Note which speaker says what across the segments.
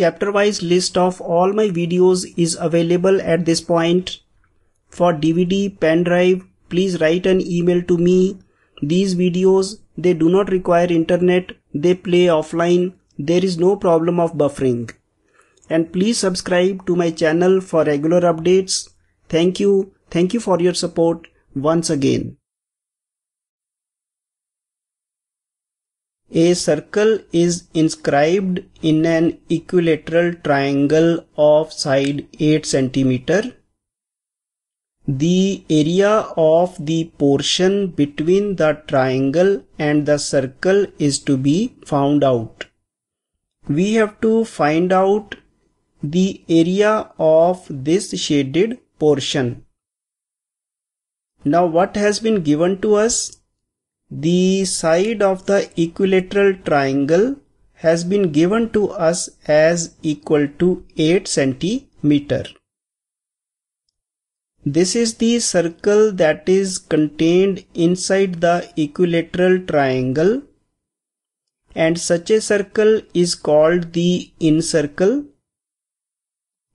Speaker 1: chapter wise list of all my videos is available at this point. For DVD, pen drive, please write an email to me. These videos, they do not require internet, they play offline, there is no problem of buffering. And please subscribe to my channel for regular updates. Thank you. Thank you for your support once again. A circle is inscribed in an equilateral triangle of side 8 centimeter. The area of the portion between the triangle and the circle is to be found out. We have to find out the area of this shaded portion. Now what has been given to us? the side of the equilateral triangle has been given to us as equal to 8 centimeter. This is the circle that is contained inside the equilateral triangle and such a circle is called the incircle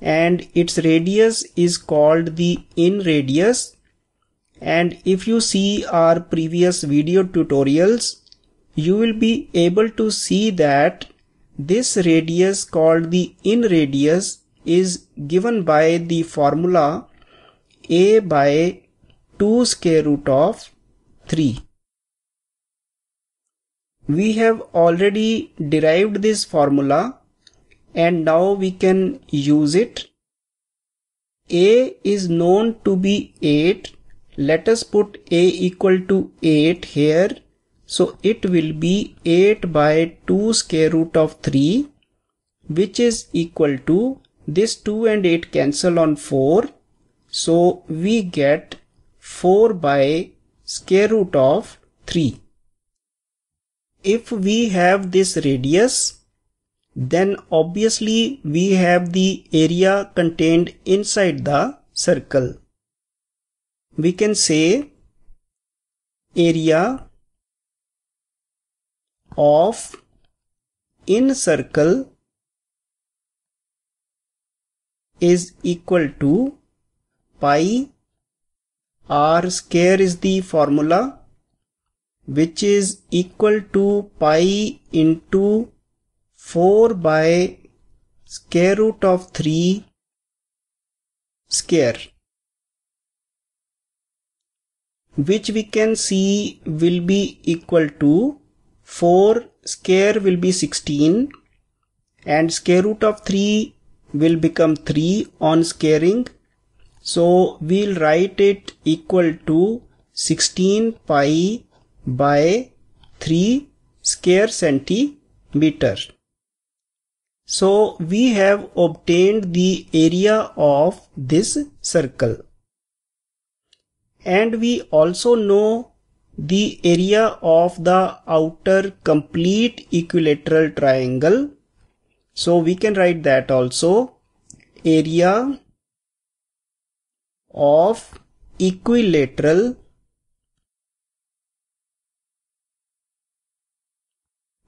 Speaker 1: and its radius is called the in radius and if you see our previous video tutorials you will be able to see that this radius called the in radius is given by the formula a by 2 square root of 3. We have already derived this formula and now we can use it. a is known to be 8 let us put a equal to 8 here. So it will be 8 by 2 square root of 3 which is equal to this 2 and 8 cancel on 4. So we get 4 by square root of 3. If we have this radius then obviously we have the area contained inside the circle we can say area of in circle is equal to pi r square is the formula which is equal to pi into 4 by square root of 3 square which we can see will be equal to 4 square will be 16 and square root of 3 will become 3 on squaring. So we'll write it equal to 16 pi by 3 square centimeter. So we have obtained the area of this circle and we also know the area of the outer complete equilateral triangle. So we can write that also area of equilateral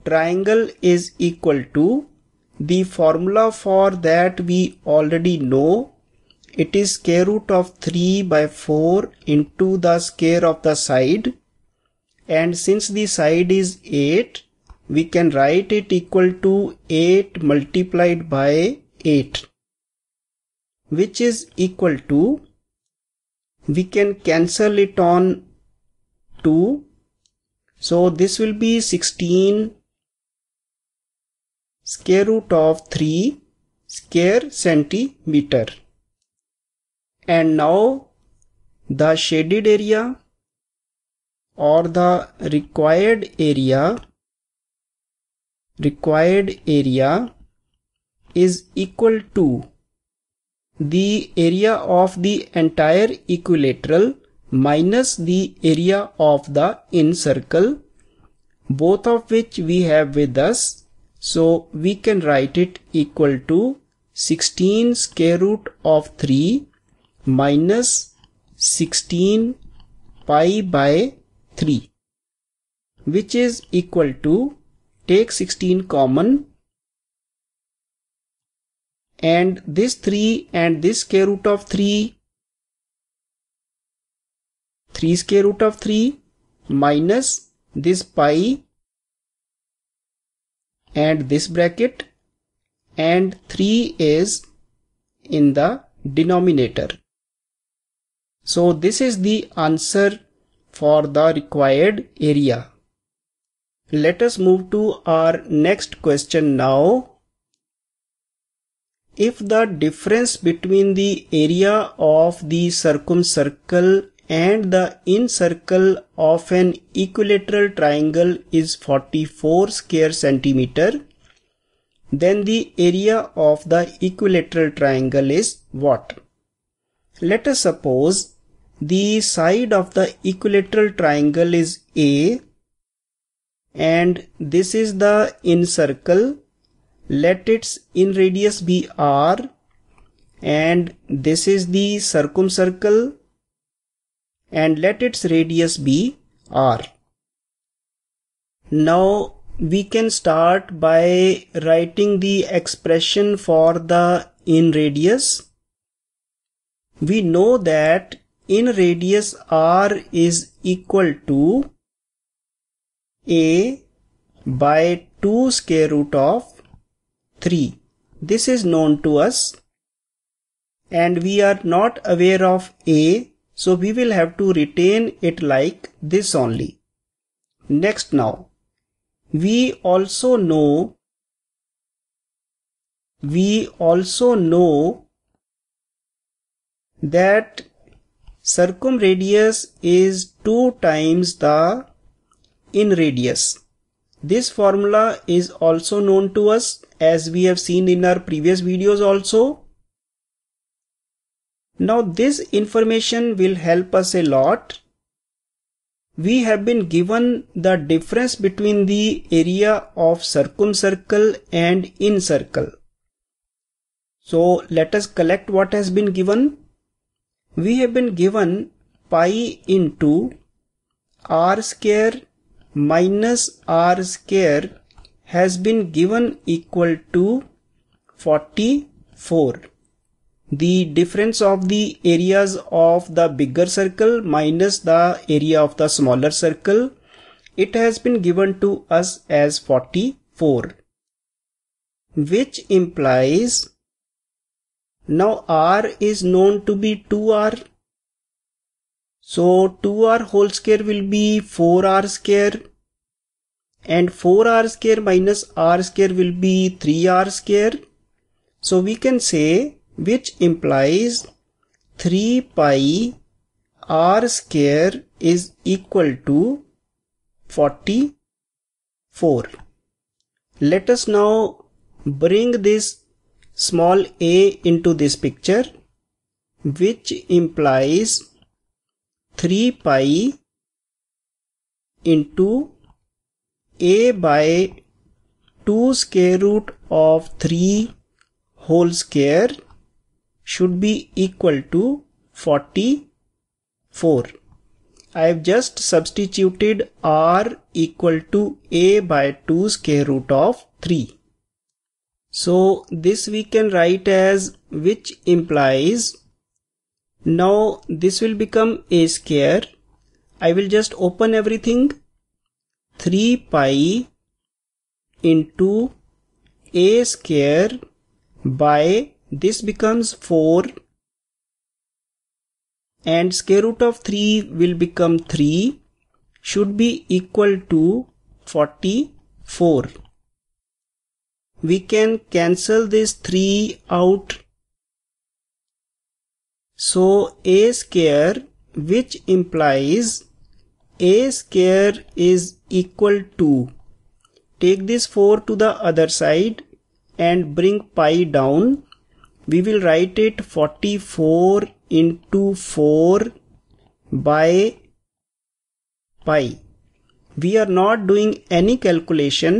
Speaker 1: triangle is equal to the formula for that we already know it is square root of 3 by 4 into the square of the side and since the side is 8 we can write it equal to 8 multiplied by 8 which is equal to we can cancel it on 2 so this will be 16 square root of 3 square centimeter and now the shaded area or the required area required area is equal to the area of the entire equilateral minus the area of the incircle both of which we have with us so we can write it equal to 16 square root of 3 minus 16 pi by 3 which is equal to take 16 common and this 3 and this square root of 3 3 square root of 3 minus this pi and this bracket and 3 is in the denominator so this is the answer for the required area. Let us move to our next question now. If the difference between the area of the circumcircle and the incircle of an equilateral triangle is 44 square centimeter, then the area of the equilateral triangle is what? Let us suppose the side of the equilateral triangle is A and this is the incircle. Let its in radius be R and this is the circumcircle and let its radius be R. Now we can start by writing the expression for the in radius. We know that in radius r is equal to a by 2 square root of 3. This is known to us and we are not aware of a so we will have to retain it like this only. Next now, we also know we also know that circumradius is 2 times the in radius. This formula is also known to us as we have seen in our previous videos also. Now this information will help us a lot. We have been given the difference between the area of circumcircle and incircle. So let us collect what has been given we have been given pi into r square minus r square has been given equal to 44. The difference of the areas of the bigger circle minus the area of the smaller circle, it has been given to us as 44, which implies now R is known to be 2R. So 2R whole square will be 4R square and 4R square minus R square will be 3R square. So we can say which implies 3 pi R square is equal to 44. Let us now bring this small a into this picture which implies 3 pi into a by 2 square root of 3 whole square should be equal to 44. I have just substituted r equal to a by 2 square root of 3. So this we can write as which implies now this will become a square. I will just open everything 3 pi into a square by this becomes 4 and square root of 3 will become 3 should be equal to 44 we can cancel this 3 out. So a square which implies a square is equal to take this 4 to the other side and bring pi down we will write it 44 into 4 by pi we are not doing any calculation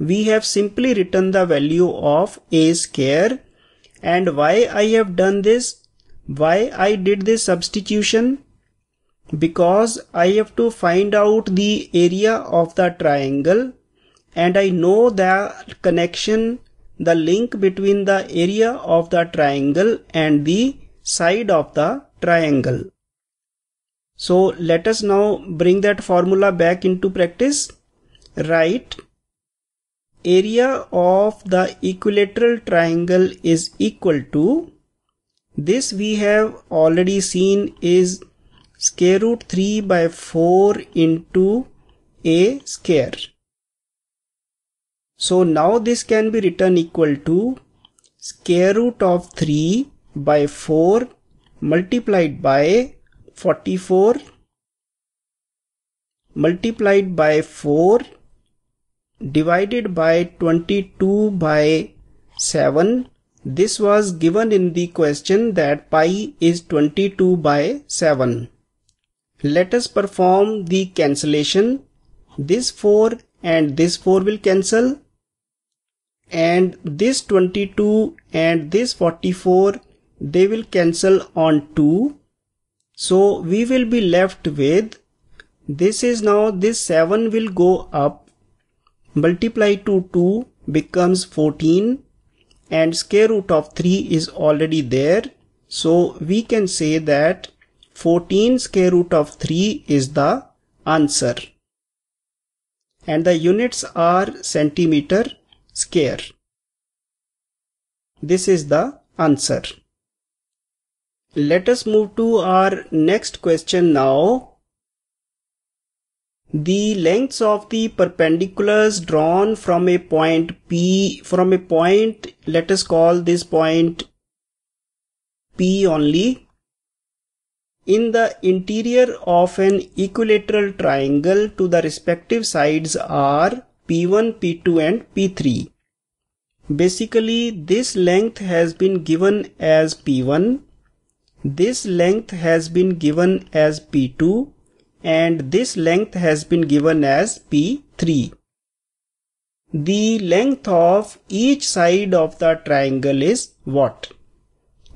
Speaker 1: we have simply written the value of a square and why I have done this why I did this substitution because I have to find out the area of the triangle and I know the connection the link between the area of the triangle and the side of the triangle. So let us now bring that formula back into practice. Write area of the equilateral triangle is equal to this we have already seen is square root 3 by 4 into a square. So now this can be written equal to square root of 3 by 4 multiplied by 44 multiplied by 4 divided by 22 by 7. This was given in the question that pi is 22 by 7. Let us perform the cancellation. This 4 and this 4 will cancel and this 22 and this 44 they will cancel on 2 so we will be left with this is now this 7 will go up Multiply to 2 becomes 14 and square root of 3 is already there. So we can say that 14 square root of 3 is the answer. And the units are centimeter square. This is the answer. Let us move to our next question now the lengths of the perpendiculars drawn from a point P, from a point, let us call this point P only, in the interior of an equilateral triangle to the respective sides are P1, P2 and P3. Basically, this length has been given as P1, this length has been given as P2, and this length has been given as P3. The length of each side of the triangle is what?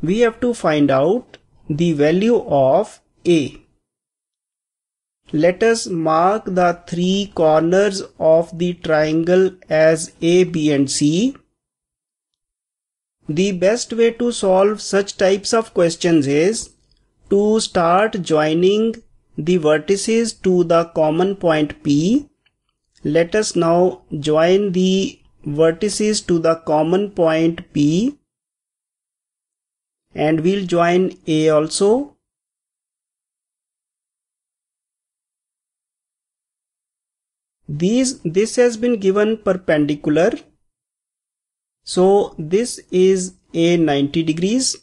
Speaker 1: We have to find out the value of A. Let us mark the three corners of the triangle as A, B and C. The best way to solve such types of questions is to start joining the vertices to the common point P. Let us now join the vertices to the common point P and we'll join A also. These, this has been given perpendicular. So this is A 90 degrees.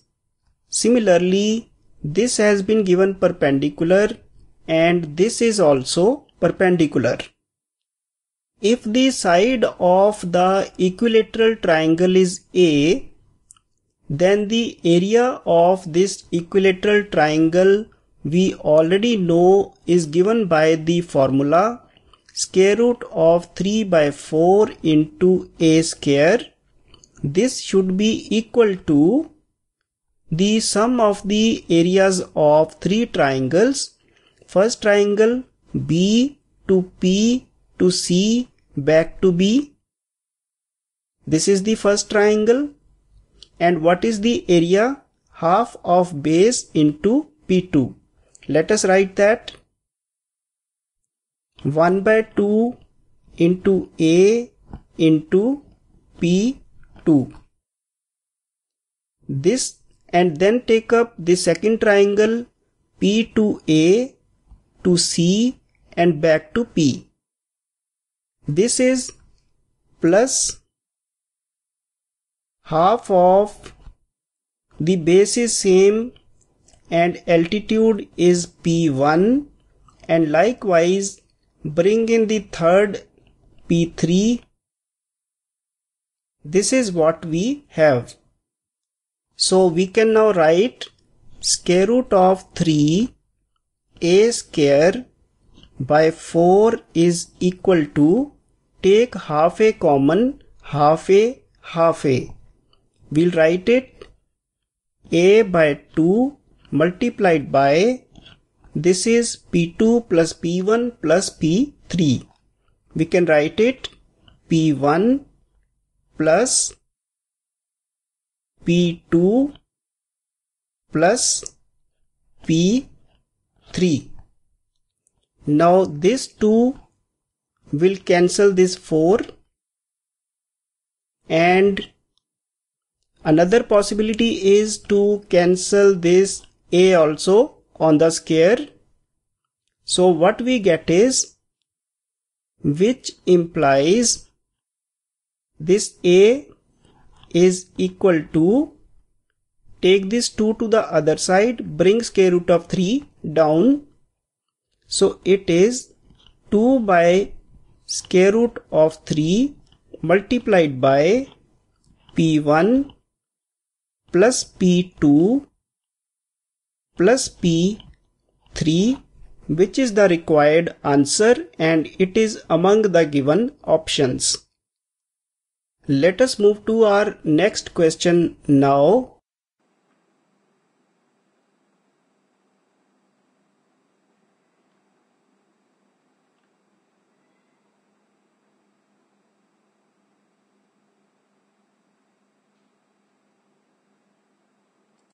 Speaker 1: Similarly, this has been given perpendicular and this is also perpendicular. If the side of the equilateral triangle is A, then the area of this equilateral triangle we already know is given by the formula square root of 3 by 4 into a square. This should be equal to the sum of the areas of three triangles first triangle B to P to C back to B. This is the first triangle. And what is the area? Half of base into P2. Let us write that 1 by 2 into A into P2. This and then take up the second triangle P two A to C and back to P. This is plus half of the base is same and altitude is P1 and likewise bring in the third P3. This is what we have. So we can now write square root of 3 a square by 4 is equal to take half a common half a half a. We'll write it a by 2 multiplied by this is p2 plus p1 plus p3. We can write it p1 plus p2 plus p 3 now this 2 will cancel this 4 and another possibility is to cancel this a also on the square so what we get is which implies this a is equal to take this 2 to the other side bring square root of 3 down. So it is 2 by square root of 3 multiplied by P1 plus P2 plus P3 which is the required answer and it is among the given options. Let us move to our next question now.